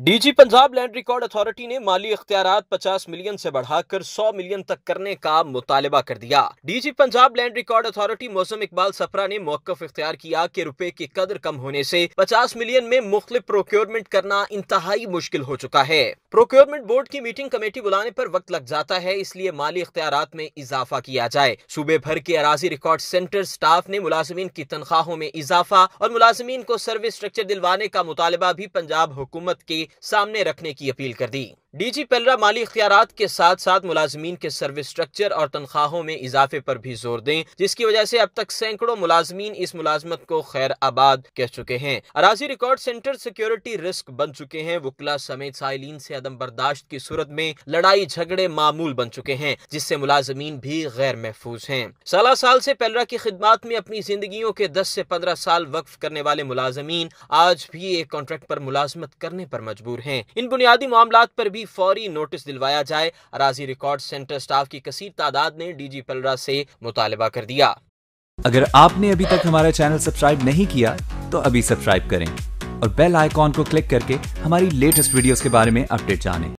DG Punjab land record authority ने माली अख्तियार 50 मिलियन से बढ़ाकर 100 मिलियन तक करने का मुतालबा कर दिया DG Punjab land record authority मौसम इकबाल सफरा ने मौकफ इख्तियार किया कि रुपए की कदर कम होने से 50 मिलियन में मुख्तु प्रोक्योरमेंट करना इंतहाई मुश्किल हो चुका है प्रोक्योरमेंट बोर्ड की मीटिंग कमेटी बुलाने आरोप वक्त लग जाता है इसलिए माली अख्तियार में इजाफा किया जाए सूबे भर के अराजी रिकॉर्ड सेंटर स्टाफ ने मुलाजमीन की तनख्वाहों में इजाफा और मुलाजमीन को सर्विस स्ट्रक्चर दिलवाने का मुतालबा भी पंजाब हुकूमत की सामने रखने की अपील कर दी डीजी पेलरा माली इख्तियार के साथ साथ मुलाजमीन के सर्विस स्ट्रक्चर और तनख्वाहों में इजाफे पर भी जोर दें जिसकी वजह से अब तक सैकड़ों मुलाजमीन इस मुलाजमत को खैर आबाद कह चुके हैं अराजी रिकॉर्ड सेंटर सिक्योरिटी रिस्क बन चुके हैं वकला समेत साइलिन से अदम बर्दाश्त की सूरत में लड़ाई झगड़े मामूल बन चुके हैं जिससे मुलाजमीन भी गैर महफूज हैं सला साल से पेलरा की खिदमत में अपनी जिंदगी के दस से पंद्रह साल वक्फ करने वाले मुलाजमीन आज भी एक कॉन्ट्रैक्ट पर मुलाजमत करने पर मजबूर हैं इन बुनियादी मामला पर भी भी फौरी नोटिस दिलवाया जाए अराजी रिकॉर्ड सेंटर स्टाफ की कसीर तादाद ने डीजी पलरा से मुतालबा कर दिया अगर आपने अभी तक हमारा चैनल सब्सक्राइब नहीं किया तो अभी सब्सक्राइब करें और बेल आइकॉन को क्लिक करके हमारी लेटेस्ट वीडियोस के बारे में अपडेट जानें